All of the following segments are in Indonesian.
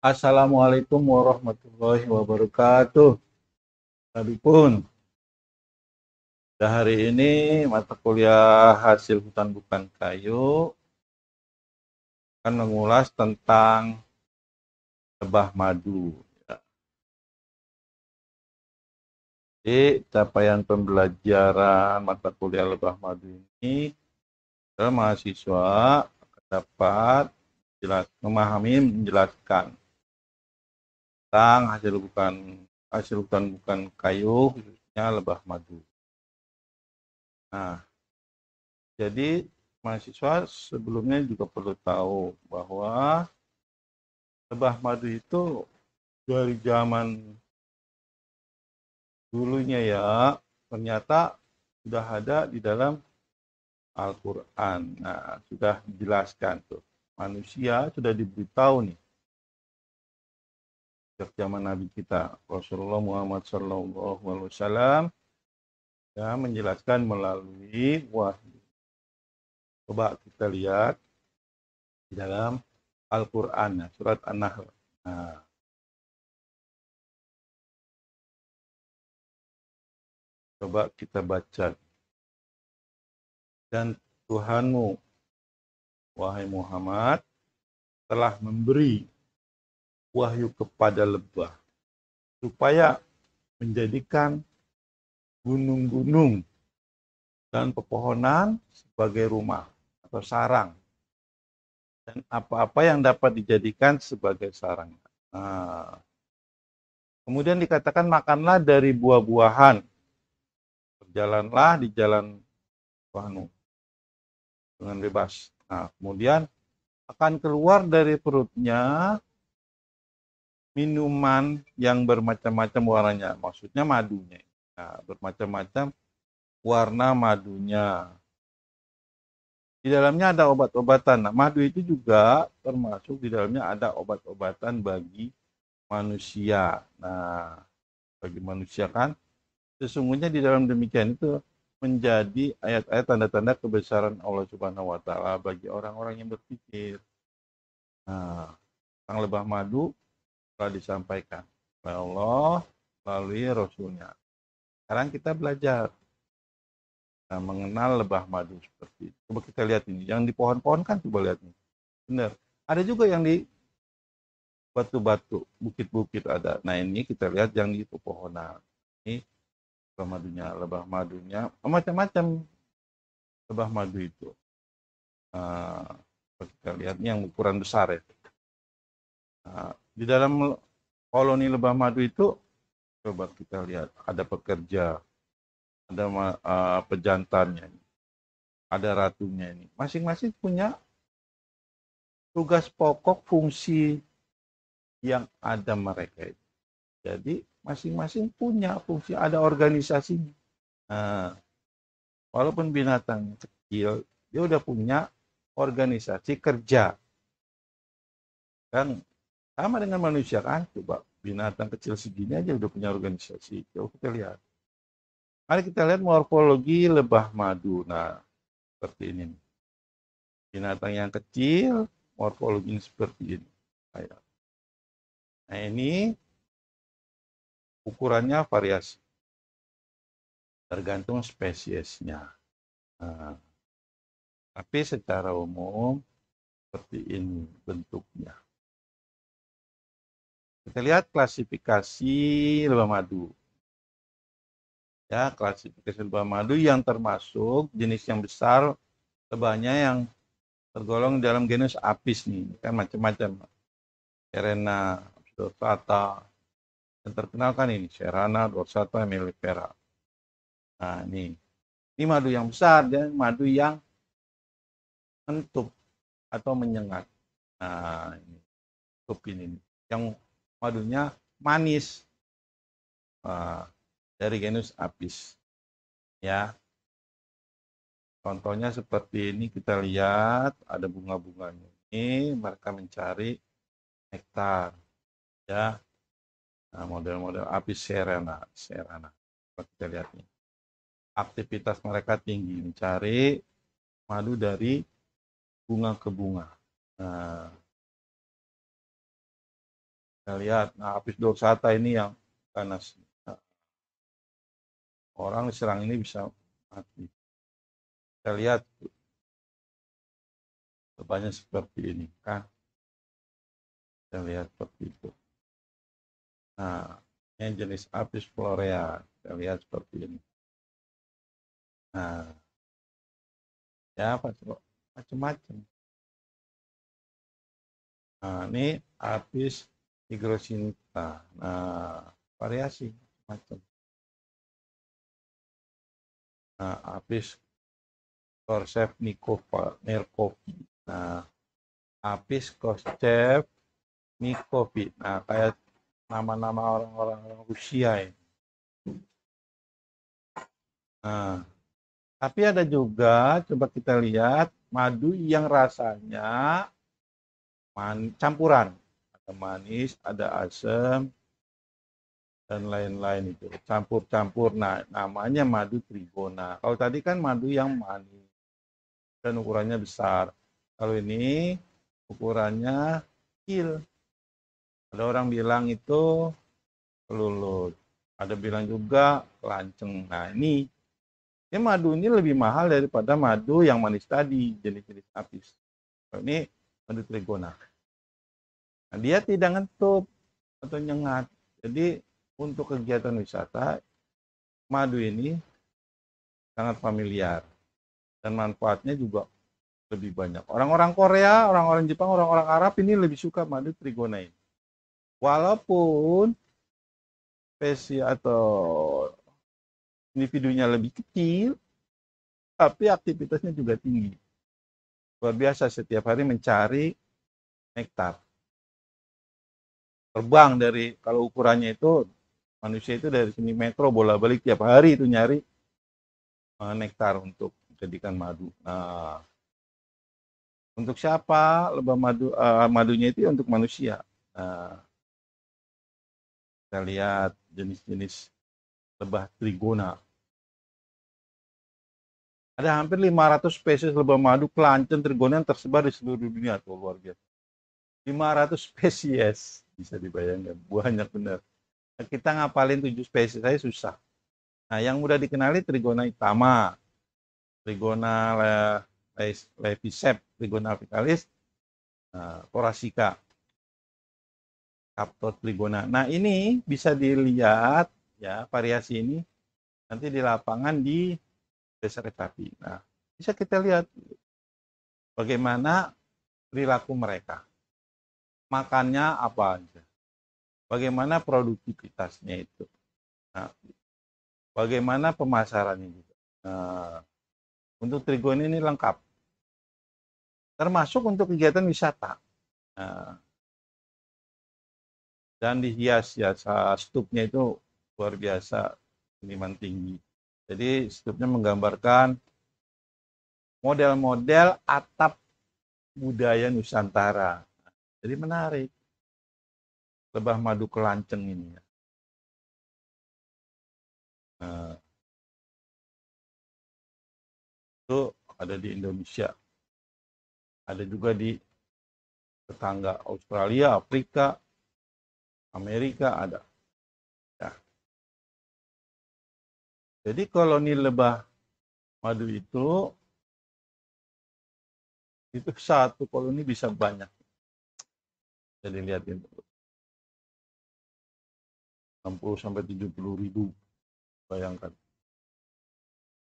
Assalamualaikum warahmatullahi wabarakatuh. Tapi pun. hari ini mata kuliah hasil hutan bukan kayu akan mengulas tentang lebah madu. Jadi capaian pembelajaran mata kuliah lebah madu ini mahasiswa dapat memahami menjelaskan batang hasil bukan hasil hutan bukan kayu khususnya lebah madu. Nah, jadi mahasiswa sebelumnya juga perlu tahu bahwa lebah madu itu dari zaman dulunya ya ternyata sudah ada di dalam Al-Quran. Nah, sudah dijelaskan tuh. Manusia sudah diberitahu nih sejak zaman Nabi kita Rasulullah Muhammad Shallallahu Alaihi Wasallam ya menjelaskan melalui wahyu. Coba kita lihat di dalam Al-Quran ya, surat An-Nahl. Nah, Coba kita baca. Dan Tuhanmu, wahai Muhammad, telah memberi wahyu kepada lebah supaya menjadikan gunung-gunung dan pepohonan sebagai rumah atau sarang dan apa-apa yang dapat dijadikan sebagai sarang. Nah, kemudian dikatakan makanlah dari buah-buahan, berjalanlah di jalan Tuhanmu dengan bebas. Nah, kemudian akan keluar dari perutnya minuman yang bermacam-macam warnanya. Maksudnya madunya. Nah, bermacam-macam warna madunya. Di dalamnya ada obat-obatan. Nah, madu itu juga termasuk di dalamnya ada obat-obatan bagi manusia. Nah, bagi manusia kan sesungguhnya di dalam demikian itu menjadi ayat-ayat tanda-tanda kebesaran Allah Subhanahu wa taala bagi orang-orang yang berpikir. Nah, tentang lebah madu telah disampaikan oleh Allah melalui Rasulnya. Sekarang kita belajar nah, mengenal lebah madu seperti itu. Coba kita lihat ini, yang di pohon-pohon kan coba lihat ini, Benar. Ada juga yang di batu-batu, bukit-bukit ada. Nah ini kita lihat yang di pepohonan. Ini lebah madunya, lebah madunya macam-macam lebah madu itu. Nah, kita lihat ini yang ukuran besar ya. Nah, di dalam koloni lebah madu itu coba kita lihat ada pekerja ada uh, pejantannya ada ratunya ini masing-masing punya tugas pokok fungsi yang ada mereka itu jadi masing-masing punya fungsi ada organisasi nah, walaupun binatang kecil dia udah punya organisasi kerja kan sama dengan manusia kan, coba binatang kecil segini aja udah punya organisasi. Coba kita lihat. Mari kita lihat morfologi lebah madu. Nah, seperti ini. Binatang yang kecil, morfologinya seperti ini. Nah, ini ukurannya variasi. Tergantung spesiesnya. Nah, tapi secara umum seperti ini bentuknya. Kita lihat klasifikasi lebah madu. Ya, klasifikasi lebah madu yang termasuk jenis yang besar lebahnya yang tergolong dalam genus apis nih, kan macam-macam. Serena, Dorsata, yang terkenal kan ini, Serana, Dorsata, Melipera. Nah, ini. Ini madu yang besar dan madu yang entup atau menyengat. Nah, ini. Tup ini. Yang madunya manis dari genus apis ya contohnya seperti ini kita lihat ada bunga-bunganya ini mereka mencari nektar ya nah, model-model apis serena serena kita lihat ini. aktivitas mereka tinggi mencari madu dari bunga ke bunga nah, kita lihat, nah habis dorsata ini yang panas nah, orang diserang ini bisa mati. Kita lihat, banyak seperti ini kan. Kita lihat seperti itu. Nah, ini jenis apis florea. Kita lihat seperti ini. Nah, ya apa macam-macam. Nah, ini apis hidrosinta. Nah, ah, variasi macam. Nah, habis korsep nirkovi. Nah, habis korsep nikovi. Nah, kayak nama-nama orang-orang Rusia ini. Nah, tapi ada juga, coba kita lihat, madu yang rasanya man, campuran ada manis, ada asam, dan lain-lain itu. Campur-campur, nah namanya madu trigona. Kalau tadi kan madu yang manis dan ukurannya besar. Kalau ini ukurannya kecil. Ada orang bilang itu pelulut. Ada bilang juga lanceng. Nah ini ini madu ini lebih mahal daripada madu yang manis tadi, jenis-jenis apis. Ini madu trigona. Nah, dia tidak ngetup atau nyengat. Jadi untuk kegiatan wisata, madu ini sangat familiar dan manfaatnya juga lebih banyak. Orang-orang Korea, orang-orang Jepang, orang-orang Arab ini lebih suka madu trigona ini. Walaupun spesies atau individunya lebih kecil, tapi aktivitasnya juga tinggi. Luar biasa setiap hari mencari nektar terbang dari kalau ukurannya itu manusia itu dari sini metro bola balik tiap hari itu nyari uh, nektar untuk jadikan madu. Nah, untuk siapa lebah madu uh, madunya itu ya untuk manusia. Nah, kita lihat jenis-jenis lebah trigona. Ada hampir 500 spesies lebah madu kelancen trigona yang tersebar di seluruh dunia. Tuh, luar biasa. 500 spesies bisa dibayangkan banyak benar kita ngapalin tujuh spesies saya susah nah yang mudah dikenali trigona itama trigona lepisep trigona apicalis nah, kaptot trigona nah ini bisa dilihat ya variasi ini nanti di lapangan di desa tetapi nah bisa kita lihat bagaimana perilaku mereka makannya apa aja, bagaimana produktivitasnya itu, nah, bagaimana pemasarannya juga. Nah, untuk trigon ini lengkap, termasuk untuk kegiatan wisata. Nah, dan dihias ya, stupnya itu luar biasa seniman tinggi. Jadi stupnya menggambarkan model-model atap budaya Nusantara jadi menarik. Lebah madu kelanceng ini Nah, itu ada di Indonesia. Ada juga di tetangga Australia, Afrika, Amerika ada. Ya. Jadi koloni lebah madu itu itu satu koloni bisa banyak bisa lihat ya 60 sampai 70 ribu bayangkan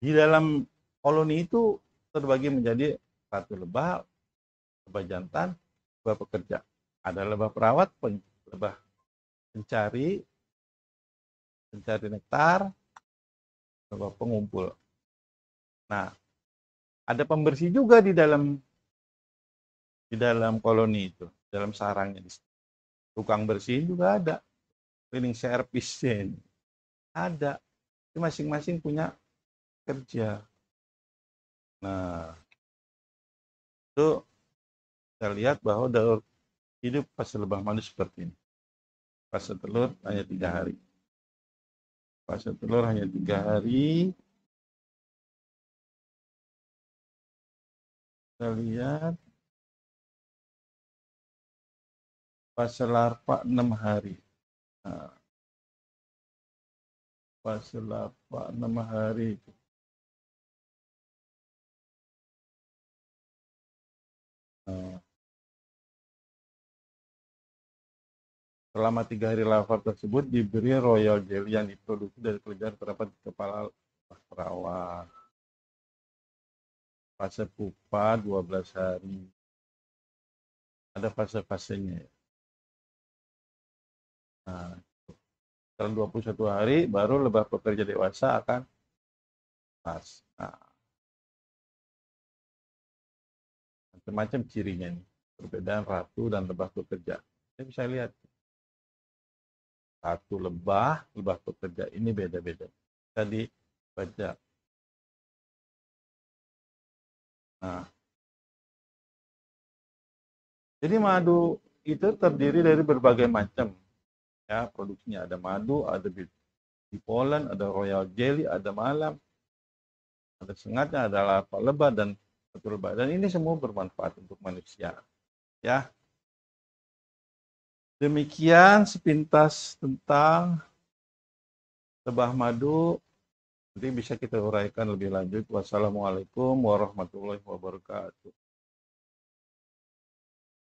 di dalam koloni itu terbagi menjadi satu lebah lebah jantan lebah pekerja ada lebah perawat lebah pencari pencari nektar lebah pengumpul nah ada pembersih juga di dalam di dalam koloni itu dalam sarangnya di sini, tukang bersihin juga ada cleaning service ini ada itu masing-masing punya kerja nah itu kita lihat bahwa daur hidup pas lebah madu seperti ini pas telur hanya tiga hari pas telur hanya tiga hari kita lihat fase larva 6 hari. Nah, fase larva 6 hari nah. selama tiga hari larva tersebut diberi royal jelly yang diproduksi dari kelejar terdapat di kepala perawat. Fase pupa 12 hari. Ada fase-fasenya ya. Nah, dalam 21 hari baru lebah pekerja dewasa akan pas. Nah, macam-macam cirinya ini. Perbedaan ratu dan lebah pekerja. Saya bisa lihat. Ratu lebah, lebah pekerja ini beda-beda. Tadi baca. Nah. Jadi madu itu terdiri dari berbagai macam ya produksinya ada madu ada di Poland ada Royal Jelly ada malam ada sengatnya ada lapa lebah dan betul dan ini semua bermanfaat untuk manusia ya demikian sepintas tentang tebah madu nanti bisa kita uraikan lebih lanjut wassalamualaikum warahmatullahi wabarakatuh